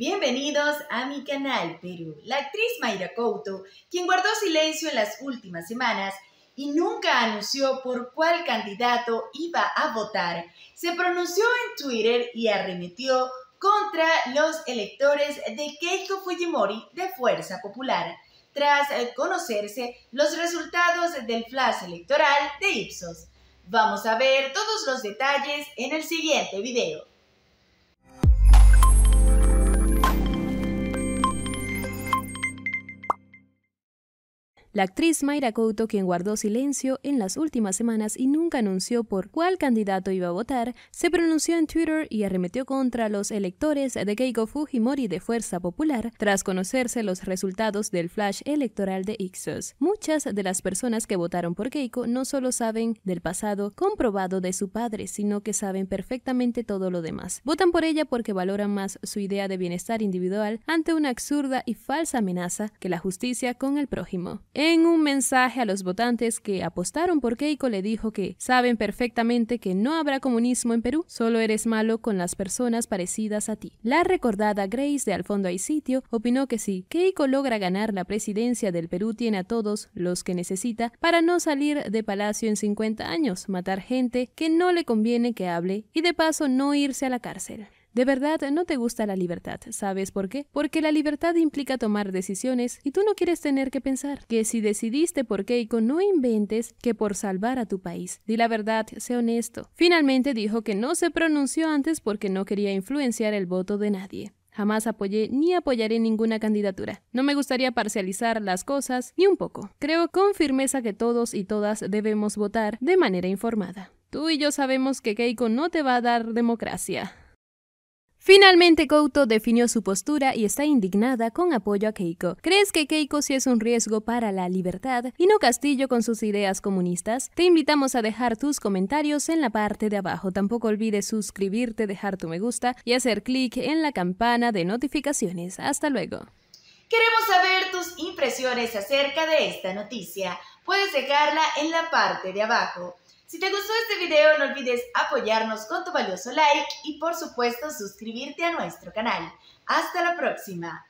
Bienvenidos a mi canal Perú. La actriz Mayra Couto, quien guardó silencio en las últimas semanas y nunca anunció por cuál candidato iba a votar, se pronunció en Twitter y arremetió contra los electores de Keiko Fujimori de Fuerza Popular, tras conocerse los resultados del flash electoral de Ipsos. Vamos a ver todos los detalles en el siguiente video. la actriz Mayra Couto, quien guardó silencio en las últimas semanas y nunca anunció por cuál candidato iba a votar, se pronunció en Twitter y arremetió contra los electores de Keiko Fujimori de Fuerza Popular tras conocerse los resultados del flash electoral de Ixos. Muchas de las personas que votaron por Keiko no solo saben del pasado comprobado de su padre, sino que saben perfectamente todo lo demás. Votan por ella porque valoran más su idea de bienestar individual ante una absurda y falsa amenaza que la justicia con el prójimo. En un mensaje a los votantes que apostaron por Keiko le dijo que saben perfectamente que no habrá comunismo en Perú, solo eres malo con las personas parecidas a ti. La recordada Grace de Al fondo hay sitio opinó que si Keiko logra ganar la presidencia del Perú tiene a todos los que necesita para no salir de palacio en 50 años, matar gente que no le conviene que hable y de paso no irse a la cárcel. De verdad, no te gusta la libertad. ¿Sabes por qué? Porque la libertad implica tomar decisiones y tú no quieres tener que pensar. Que si decidiste por Keiko, no inventes que por salvar a tu país. Di la verdad, sé honesto. Finalmente dijo que no se pronunció antes porque no quería influenciar el voto de nadie. Jamás apoyé ni apoyaré ninguna candidatura. No me gustaría parcializar las cosas ni un poco. Creo con firmeza que todos y todas debemos votar de manera informada. Tú y yo sabemos que Keiko no te va a dar democracia. Finalmente, Couto definió su postura y está indignada con apoyo a Keiko. ¿Crees que Keiko sí es un riesgo para la libertad y no Castillo con sus ideas comunistas? Te invitamos a dejar tus comentarios en la parte de abajo. Tampoco olvides suscribirte, dejar tu me gusta y hacer clic en la campana de notificaciones. Hasta luego. Queremos saber tus impresiones acerca de esta noticia. Puedes dejarla en la parte de abajo. Si te gustó este video, no olvides apoyarnos con tu valioso like y por supuesto suscribirte a nuestro canal. Hasta la próxima.